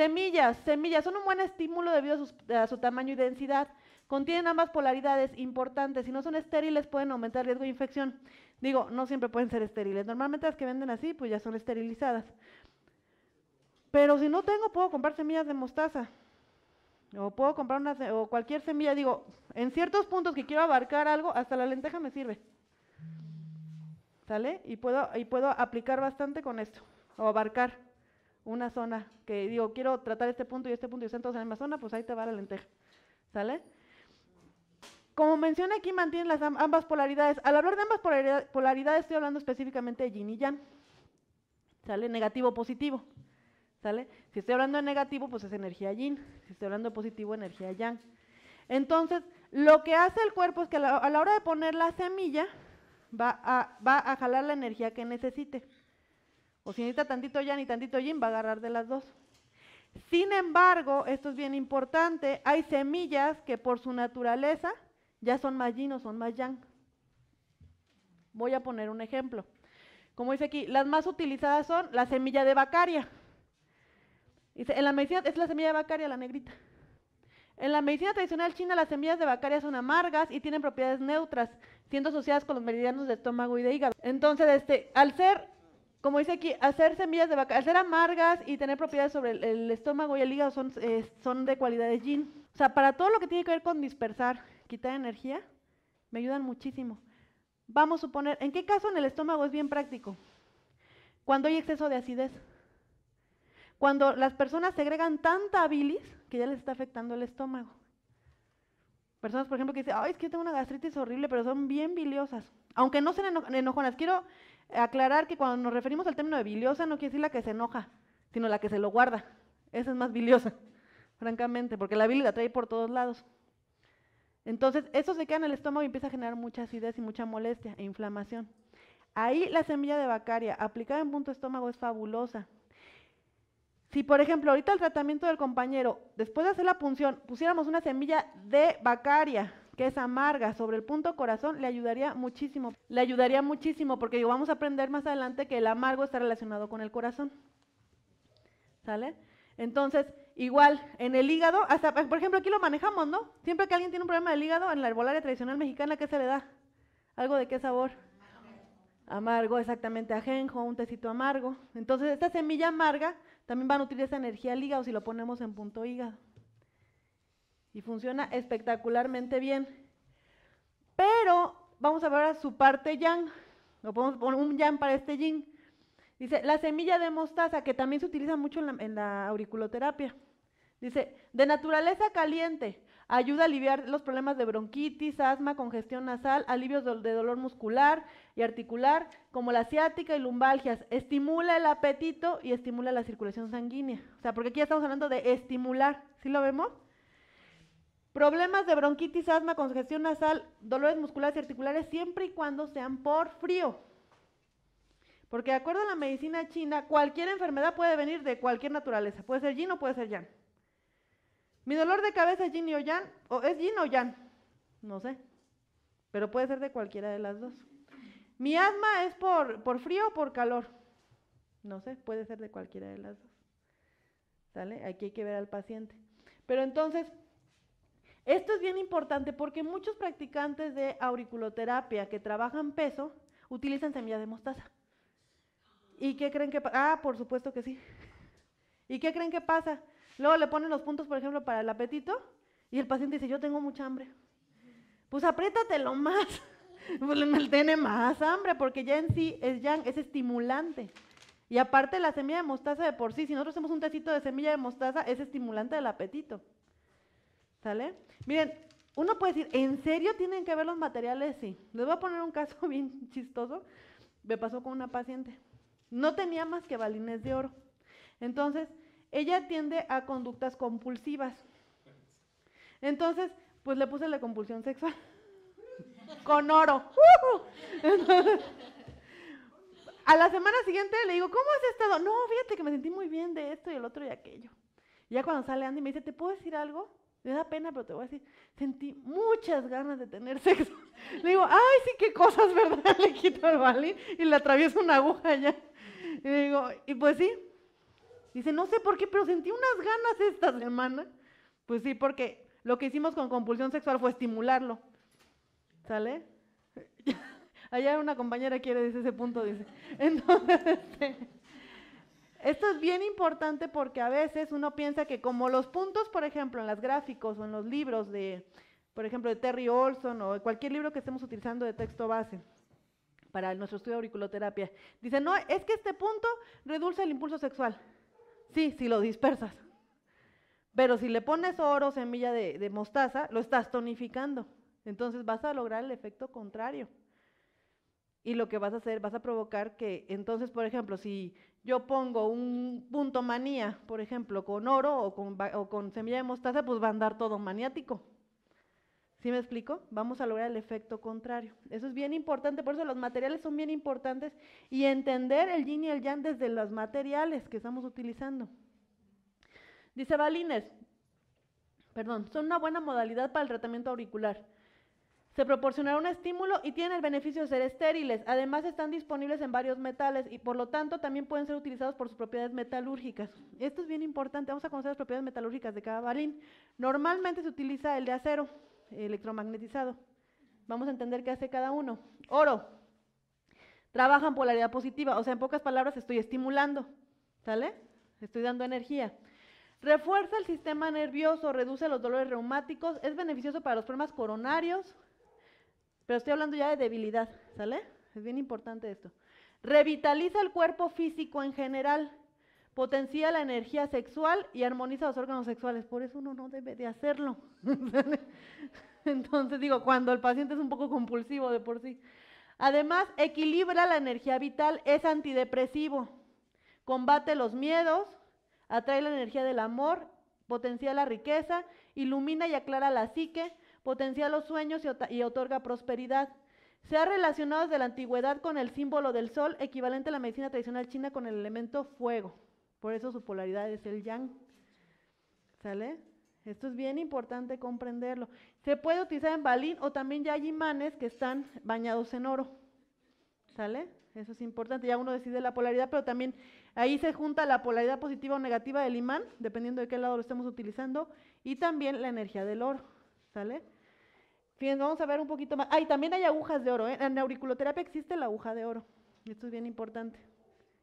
Semillas, semillas, son un buen estímulo debido a, su tamaño y densidad. Contienen ambas polaridades importantes. Si no son estériles pueden aumentar riesgo de infección. Digo, no siempre pueden ser estériles. Normalmente las que venden así, pues ya son esterilizadas. Pero si no tengo, puedo comprar semillas de mostaza. O puedo comprar una, o cualquier semilla. Digo, en ciertos puntos que quiero abarcar algo, hasta la lenteja me sirve. ¿Sale? Y puedo, y puedo aplicar bastante con esto. O abarcar una zona que digo, quiero tratar este punto y este punto y están entonces en la misma zona, pues ahí te va la lenteja. ¿Sale? Como mencioné aquí, mantienen las ambas polaridades. Al hablar de ambas polaridades, estoy hablando específicamente de yin y yang. ¿Sale? Negativo, positivo. ¿Sale? Si estoy hablando de negativo, pues es energía yin. Si estoy hablando de positivo, energía yang. Entonces, lo que hace el cuerpo es que a la, hora de poner la semilla, va va a jalar la energía que necesite. O si necesita tantito yan y tantito yin, va a agarrar de las dos. Sin embargo, esto es bien importante, hay semillas que por su naturaleza ya son más yin o son más yang. Voy a poner un ejemplo. Como dice aquí, las más utilizadas son la semilla de bacaria. en la medicina es la semilla de bacaria, la negrita. En la medicina tradicional china, las semillas de bacaria son amargas y tienen propiedades neutras, siendo asociadas con los meridianos de estómago y de hígado. Entonces, este, al ser como dice aquí, hacer semillas de vaca, hacer amargas y tener propiedades sobre el, estómago y el hígado son, de eh, son de cualidades yin. O sea, para todo lo que tiene que ver con dispersar, quitar energía, me ayudan muchísimo. Vamos a suponer, ¿en qué caso en el estómago es bien práctico? Cuando hay exceso de acidez. Cuando las personas segregan tanta bilis que ya les está afectando el estómago. Personas, por ejemplo, que dicen, ay, es que yo tengo una gastritis horrible, pero son bien biliosas. Aunque no sean enojonas. Quiero aclarar que cuando nos referimos al término de biliosa no quiere decir la que se enoja, sino la que se lo guarda. Esa es más biliosa, francamente, porque la bilis la trae por todos lados. Entonces, eso se queda en el estómago y empieza a generar mucha acidez y mucha molestia e inflamación. Ahí la semilla de bacaria aplicada en punto estómago es fabulosa. Si, por ejemplo, ahorita el tratamiento del compañero, después de hacer la punción, pusiéramos una semilla de bacaria que es amarga sobre el punto corazón le ayudaría muchísimo. Le ayudaría muchísimo porque vamos a aprender más adelante que el amargo está relacionado con el corazón. ¿Sale? Entonces, igual, en el hígado, hasta, por ejemplo, aquí lo manejamos, ¿no? Siempre que alguien tiene un problema del hígado, en la herbolaria tradicional mexicana, ¿qué se le da? ¿Algo de qué sabor? Amargo, exactamente, ajenjo, un tecito amargo. Entonces, esta semilla amarga también va a nutrir esa energía al hígado si lo ponemos en punto hígado y funciona espectacularmente bien. Pero vamos a ver a su parte yang, lo podemos poner un yang para este yin. Dice, la semilla de mostaza, que también se utiliza mucho en la, auriculoterapia. Dice, de naturaleza caliente, ayuda a aliviar los problemas de bronquitis, asma, congestión nasal, alivios de dolor muscular y articular, como la ciática y lumbalgias. Estimula el apetito y estimula la circulación sanguínea. O sea, porque aquí ya estamos hablando de estimular, ¿sí lo vemos? Problemas de bronquitis, asma, congestión nasal, dolores musculares y articulares, siempre y cuando sean por frío. Porque de acuerdo a la medicina china, cualquier enfermedad puede venir de cualquier naturaleza. Puede ser yin o puede ser yang. Mi dolor de cabeza es yin o yang, o es yin o yang, no sé. Pero puede ser de cualquiera de las dos. Mi asma es por, por frío o por calor. No sé, puede ser de cualquiera de las dos. ¿Sale? Aquí hay que ver al paciente. Pero entonces, esto es bien importante porque muchos practicantes de auriculoterapia que trabajan peso utilizan semilla de mostaza. ¿Y qué creen que pasa? Ah, por supuesto que sí. ¿Y qué creen que pasa? Luego le ponen los puntos, por ejemplo, para el apetito y el paciente dice, yo tengo mucha hambre. Pues apriétatelo más, pues tiene más hambre porque ya en sí es yang, es estimulante. Y aparte la semilla de mostaza de por sí, si nosotros hacemos un tecito de semilla de mostaza, es estimulante del apetito. ¿Sale? Miren, uno puede decir, ¿en serio tienen que ver los materiales? Sí. Les voy a poner un caso bien chistoso. Me pasó con una paciente. No tenía más que balines de oro. Entonces, ella tiende a conductas compulsivas. Entonces, pues le puse la compulsión sexual. Con oro. a la semana siguiente le digo, ¿cómo has estado? No, fíjate que me sentí muy bien de esto y el otro y aquello. Y ya cuando sale Andy me dice, ¿te puedo decir algo? Me da pena, pero te voy a decir, sentí muchas ganas de tener sexo. Le digo, ay, sí, qué cosas, ¿verdad? Le quito el balín y le atravieso una aguja allá. Y le digo, y pues sí. Dice, no sé por qué, pero sentí unas ganas estas, semana. Pues sí, porque lo que hicimos con compulsión sexual fue estimularlo. ¿Sale? allá una compañera quiere decir ese punto, dice. Entonces, este, esto es bien importante porque a veces uno piensa que como los puntos, por ejemplo, en las gráficos o en los libros de, por ejemplo, de Terry Olson o cualquier libro que estemos utilizando de texto base para nuestro estudio de auriculoterapia, dice no, es que este punto reduce el impulso sexual. Sí, si lo dispersas. Pero si le pones oro, semilla de mostaza, lo estás tonificando. Entonces vas a lograr el efecto contrario y lo que vas a hacer, vas a provocar que, entonces, por ejemplo, si yo pongo un punto manía, por ejemplo, con oro o con, o con semilla de mostaza, pues va a andar todo maniático. ¿Sí me explico? Vamos a lograr el efecto contrario. Eso es bien importante, por eso los materiales son bien importantes y entender el yin y el yang desde los materiales que estamos utilizando. Dice Balines, perdón, son una buena modalidad para el tratamiento auricular se proporcionará un estímulo y tiene el beneficio de ser estériles. Además están disponibles en varios metales y por lo tanto también pueden ser utilizados por sus propiedades metalúrgicas. Esto es bien importante, vamos a conocer las propiedades metalúrgicas de cada balín. Normalmente se utiliza el de acero electromagnetizado. Vamos a entender qué hace cada uno. Oro. Trabaja en polaridad positiva, o sea, en pocas palabras estoy estimulando, ¿sale? Estoy dando energía. Refuerza el sistema nervioso, reduce los dolores reumáticos, es beneficioso para los problemas coronarios, pero estoy hablando ya de debilidad, ¿sale? Es bien importante esto. Revitaliza el cuerpo físico en general, potencia la energía sexual y armoniza los órganos sexuales. Por eso uno no debe de hacerlo. Entonces digo, cuando el paciente es un poco compulsivo de por sí. Además, equilibra la energía vital, es antidepresivo, combate los miedos, atrae la energía del amor, potencia la riqueza, ilumina y aclara la psique, potencia los sueños y otorga prosperidad. Se ha relacionado desde la antigüedad con el símbolo del sol, equivalente a la medicina tradicional china con el elemento fuego. Por eso su polaridad es el yang. ¿Sale? Esto es bien importante comprenderlo. Se puede utilizar en balín o también ya hay imanes que están bañados en oro. ¿Sale? Eso es importante. Ya uno decide la polaridad, pero también ahí se junta la polaridad positiva o negativa del imán, dependiendo de qué lado lo estemos utilizando, y también la energía del oro. ¿Sale? Fíjense, vamos a ver un poquito más. Ah, y también hay agujas de oro. ¿eh? En auriculoterapia existe la aguja de oro. Esto es bien importante.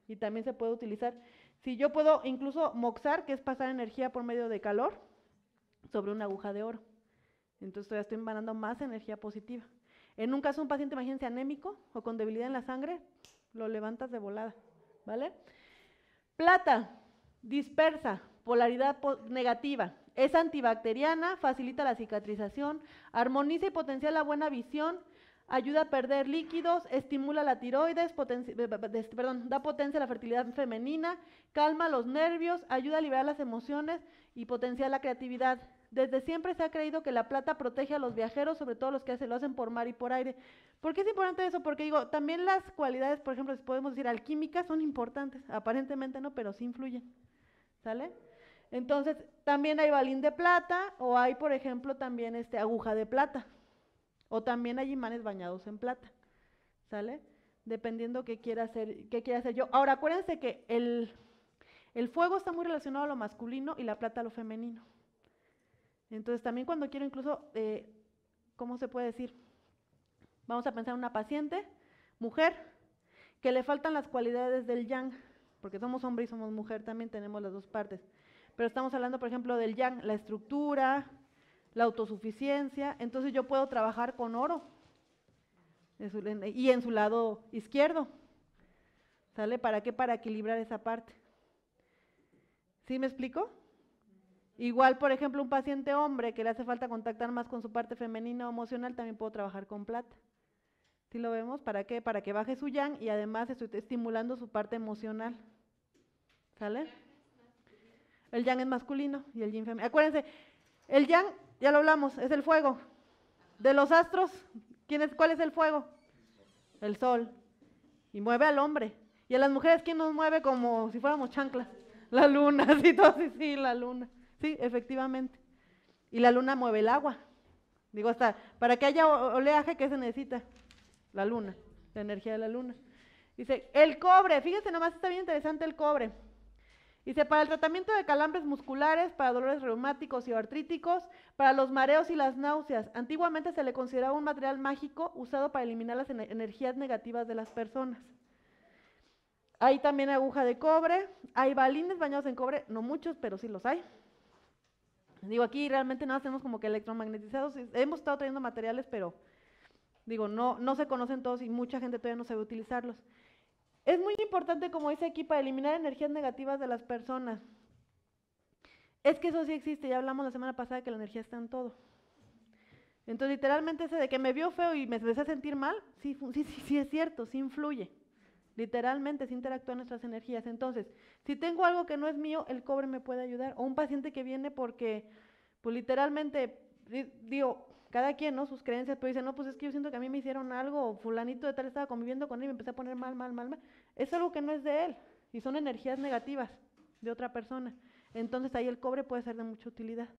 Y también se puede utilizar. Si yo puedo incluso moxar, que es pasar energía por medio de calor, sobre una aguja de oro. Entonces ya estoy emanando más energía positiva. En un caso, un paciente, imagínense, anémico o con debilidad en la sangre, lo levantas de volada, ¿vale? Plata, dispersa, polaridad negativa. Es antibacteriana, facilita la cicatrización, armoniza y potencia la buena visión, ayuda a perder líquidos, estimula la tiroides, da potencia a la fertilidad femenina, calma los nervios, ayuda a liberar las emociones y potencia la creatividad. Desde siempre se ha creído que la plata protege a los viajeros, sobre todo los que se lo hacen por mar y por aire. ¿Por qué es importante eso? Porque digo, también las cualidades, por ejemplo, si podemos decir alquímicas, son importantes, aparentemente no, pero sí influyen. ¿Sale? Entonces, también hay balín de plata o hay, por ejemplo, también este, aguja de plata. O también hay imanes bañados en plata. ¿Sale? Dependiendo qué quiera hacer, qué quiera hacer yo. Ahora, acuérdense que el, fuego está muy relacionado a lo masculino y la plata a lo femenino. Entonces, también cuando quiero incluso, eh, ¿cómo se puede decir? Vamos a pensar en una paciente, mujer, que le faltan las cualidades del yang, porque somos hombre y somos mujer, también tenemos las dos partes pero estamos hablando, por ejemplo, del yang, la estructura, la autosuficiencia, entonces yo puedo trabajar con oro y en su lado izquierdo. ¿Sale? ¿Para qué? Para equilibrar esa parte. ¿Sí me explico? Igual, por ejemplo, un paciente hombre que le hace falta contactar más con su parte femenina o emocional, también puedo trabajar con plata. ¿Sí lo vemos? ¿Para qué? Para que baje su yang y además estoy estimulando su parte emocional. ¿Sale? El yang es masculino y el yin femenino. Acuérdense, el yang, ya lo hablamos, es el fuego. De los astros, ¿quién es, ¿cuál es el fuego? El sol. Y mueve al hombre. Y a las mujeres, ¿quién nos mueve como si fuéramos chanclas? La luna, sí, sí, sí, la luna. Sí, efectivamente. Y la luna mueve el agua. Digo, hasta para que haya oleaje, ¿qué se necesita? La luna, la energía de la luna. Dice, el cobre, fíjense nomás, está bien interesante el cobre. Dice, para el tratamiento de calambres musculares, para dolores reumáticos y artríticos, para los mareos y las náuseas. Antiguamente se le consideraba un material mágico usado para eliminar las energías negativas de las personas. Hay también aguja de cobre, hay balines bañados en cobre, no muchos, pero sí los hay. Digo, aquí realmente nada, hacemos como que electromagnetizados, hemos estado trayendo materiales, pero digo, no, no se conocen todos y mucha gente todavía no sabe utilizarlos. Es muy importante, como dice aquí, para eliminar energías negativas de las personas. Es que eso sí existe, ya hablamos la semana pasada que la energía está en todo. Entonces, literalmente ese de que me vio feo y me empecé a sentir mal, sí, sí, sí, sí es cierto, sí influye. Literalmente, sí interactúan nuestras energías. Entonces, si tengo algo que no es mío, el cobre me puede ayudar. O un paciente que viene porque, pues literalmente, digo, cada quien, ¿no? Sus creencias, pero dicen, no, pues es que yo siento que a mí me hicieron algo, fulanito de tal estaba conviviendo con él y me empecé a poner mal, mal, mal, mal. Es algo que no es de él y son energías negativas de otra persona. Entonces ahí el cobre puede ser de mucha utilidad.